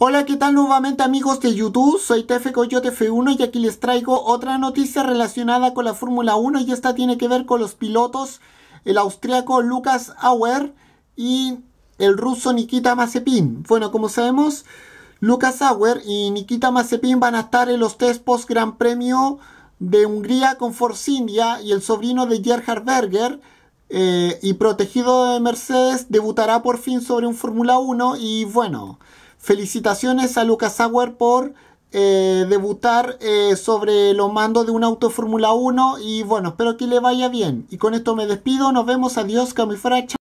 Hola, ¿qué tal nuevamente amigos de YouTube? Soy TF Coyote F1 y aquí les traigo otra noticia relacionada con la Fórmula 1 y esta tiene que ver con los pilotos, el austriaco Lucas Auer y el ruso Nikita Mazepin. Bueno, como sabemos, Lucas Auer y Nikita Mazepin van a estar en los test post Gran Premio de Hungría con Force India y el sobrino de Gerhard Berger eh, y protegido de Mercedes debutará por fin sobre un Fórmula 1 y bueno... Felicitaciones a Lucas Sauer por eh, debutar eh, sobre los mandos de un auto Fórmula 1 y bueno, espero que le vaya bien. Y con esto me despido, nos vemos, adiós, Camifracha.